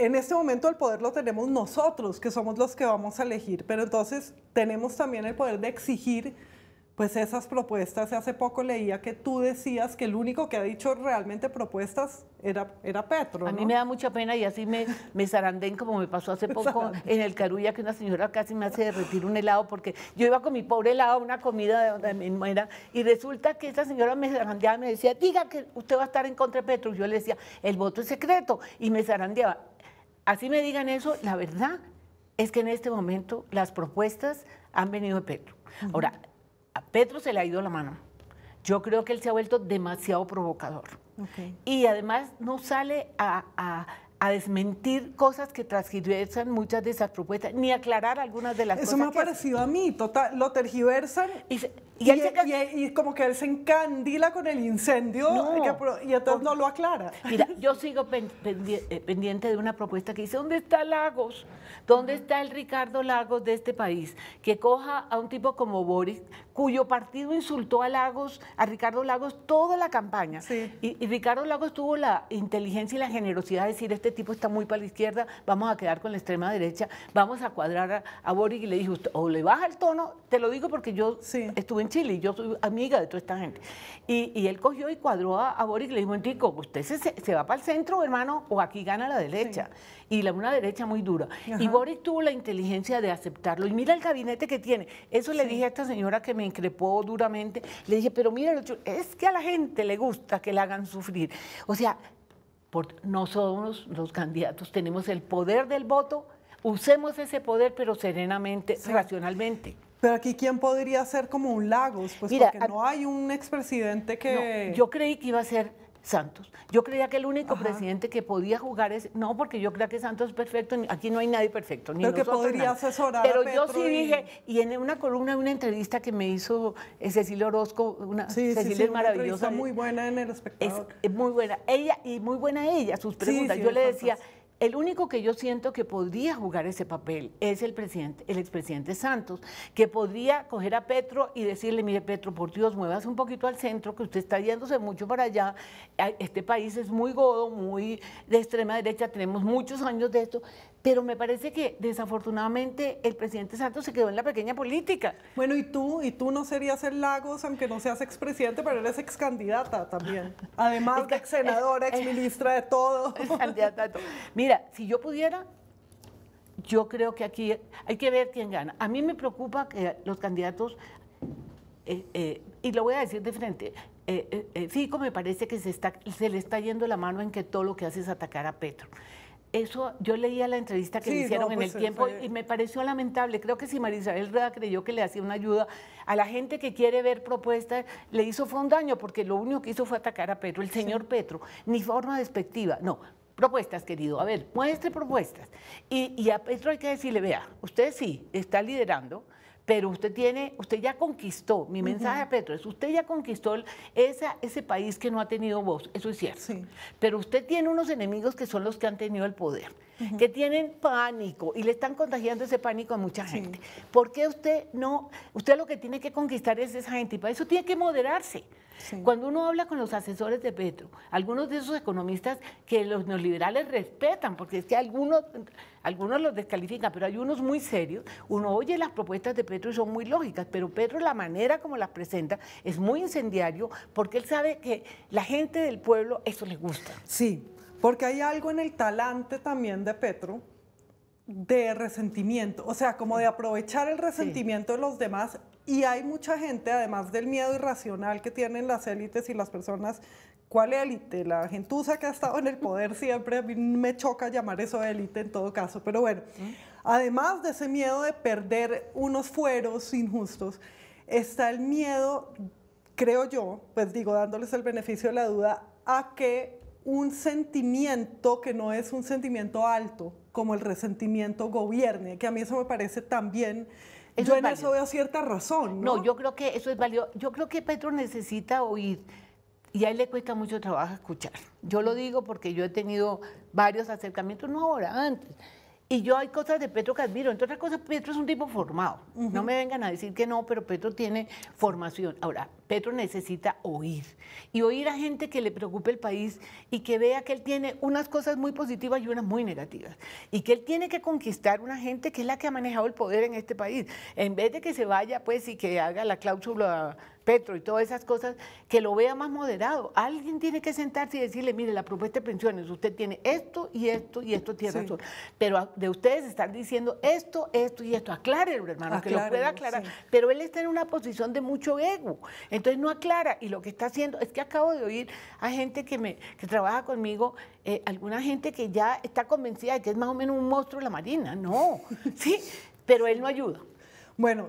en este momento el poder lo tenemos nosotros, que somos los que vamos a elegir, pero entonces tenemos también el poder de exigir pues esas propuestas. Hace poco leía que tú decías que el único que ha dicho realmente propuestas era, era Petro. A mí me da mucha pena y así me, me como me pasó hace poco en el Carulla, que una señora casi me hace derretir un helado porque yo iba con mi pobre helado a una comida de, mi manera, y resulta que esa señora me zarandeaba y me decía, diga que usted va a estar en contra de Petro. yo le decía, el voto es secreto y me zarandeaba así me digan eso, la verdad es que en este momento las propuestas han venido de Petro. Ahora, a Petro se le ha ido la mano. Yo creo que él se ha vuelto demasiado provocador. Y además no sale a, desmentir cosas que transgiversan muchas de esas propuestas, ni aclarar algunas de las cosas. Eso me ha parecido a mí, total, lo tergiversan. Y e, e, y, como que él se encandila con el incendio y entonces no lo aclara. Mira, yo sigo eh, pendiente de una propuesta que dice, ¿dónde está Lagos? ¿Dónde está el Ricardo Lagos de este país? Que coja a un tipo como Boris, cuyo partido insultó a Lagos, a Ricardo Lagos toda la campaña. Y, Ricardo Lagos tuvo la inteligencia y la generosidad de decir, este tipo está muy para la izquierda, vamos a quedar con la extrema derecha, vamos a cuadrar a, Boric y le dijo, o le baja el tono, te lo digo porque yo estuve en Chile y yo soy amiga de toda esta gente. Y, él cogió y cuadró a, Boric y le dijo, Enrico, usted se, va para el centro, hermano, o aquí gana la derecha. Y la, una derecha muy dura. Y Boric tuvo la inteligencia de aceptarlo. Y mira el gabinete que tiene. Eso le dije a esta señora que me increpó duramente. Le dije, pero mira, es que a la gente le gusta que le hagan sufrir. O sea, no somos los candidatos tenemos el poder del voto, usemos ese poder, pero serenamente, racionalmente. Pero aquí, ¿quién podría ser como un Lagos? Pues porque no hay un expresidente que... yo creí que iba a ser Santos. Yo creía que el único presidente que podía jugar es. No, porque yo creía que Santos es perfecto. Aquí no hay nadie perfecto. Ni Pero que podría Pero yo sí dije, y en una columna, una entrevista que me hizo eh, Cecilia Orozco, una Cecilia es maravillosa. muy buena en el espectador. Es, muy buena. Ella, y muy buena ella, sus preguntas. yo le decía. El único que yo siento que podría jugar ese papel es el presidente, el expresidente Santos, que podría coger a Petro y decirle, mire Petro, por Dios, muevas un poquito al centro, que usted está yéndose mucho para allá. Este país es muy godo, muy de extrema derecha, tenemos muchos años de esto pero me parece que desafortunadamente el presidente Santos se quedó en la pequeña política. Bueno, y tú, y tú no serías el Lagos, aunque no seas expresidente, pero eres ex candidata también. Además de ex senadora, ex ministra de todo. Mira, si yo pudiera, yo creo que aquí hay que ver quién gana. A mí me preocupa que los candidatos, eh, eh, y lo voy a decir de frente, eh, Fico me parece que se, está, se le está yendo la mano en que todo lo que hace es atacar a Petro. Eso yo leía la entrevista que le hicieron en pues, el eh, tiempo y me pareció lamentable. Creo que si Marisabel Rueda creyó que le hacía una ayuda a la gente que quiere ver propuestas, le hizo fue un daño porque lo único que hizo fue atacar a Petro, el señor Petro, ni forma despectiva, no. Propuestas, querido. A ver, muestre propuestas. Y, y a Petro hay que decirle, vea, usted sí está liderando, pero usted tiene, usted ya conquistó, mi mensaje a Petro es, usted ya conquistó esa, ese país que no ha tenido voz, eso es cierto, pero usted tiene unos enemigos que son los que han tenido el poder, que tienen pánico y le están contagiando ese pánico a mucha gente. ¿Por qué usted no, usted lo que tiene que conquistar es esa gente y para eso tiene que moderarse? Cuando uno habla con los asesores de Petro, algunos de esos economistas que los neoliberales respetan, porque es que algunos, algunos los descalifican, pero hay unos muy serios, uno oye las propuestas de Petro y son muy lógicas, pero Petro la manera como las presenta es muy incendiario porque él sabe que la gente del pueblo eso le gusta. Sí, porque hay algo en el talante también de Petro de resentimiento, o sea, como de aprovechar el resentimiento de los demás y hay mucha gente, además del miedo irracional que tienen las élites y las personas, ¿cuál élite? La gentuza que ha estado en el poder siempre, a mí me choca llamar eso élite en todo caso, pero bueno, además de ese miedo de perder unos fueros injustos, está el miedo, creo yo, pues digo, dándoles el beneficio de la duda, a que un sentimiento que no es un sentimiento alto, como el resentimiento gobierne, que a mí eso me parece también yo en eso veo cierta razón. ¿no? ¿no? yo creo que eso es valioso. Yo creo que Petro necesita oír y a él le cuesta mucho trabajo escuchar. Yo lo digo porque yo he tenido varios acercamientos, no ahora, antes y yo hay cosas de Petro que admiro. Entre otras cosas, Petro es un tipo formado. No me vengan a decir que no, pero Petro tiene formación. Ahora, Petro necesita oír. Y oír a gente que le preocupe el país y que vea que él tiene unas cosas muy positivas y unas muy negativas. Y que él tiene que conquistar una gente que es la que ha manejado el poder en este país. En vez de que se vaya, pues, y que haga la cláusula Petro y todas esas cosas, que lo vea más moderado. Alguien tiene que sentarse y decirle, mire, la propuesta de pensiones, usted tiene esto y esto y esto tiene Pero de ustedes están diciendo esto, esto y esto. Aclárenlo, hermano, que lo pueda aclarar. Pero él está en una posición de mucho ego, entonces no aclara. Y lo que está haciendo, es que acabo de oír a gente que, me, trabaja conmigo, eh, alguna gente que ya está convencida de que es más o menos un monstruo la Marina. No, sí, pero él no ayuda. Bueno,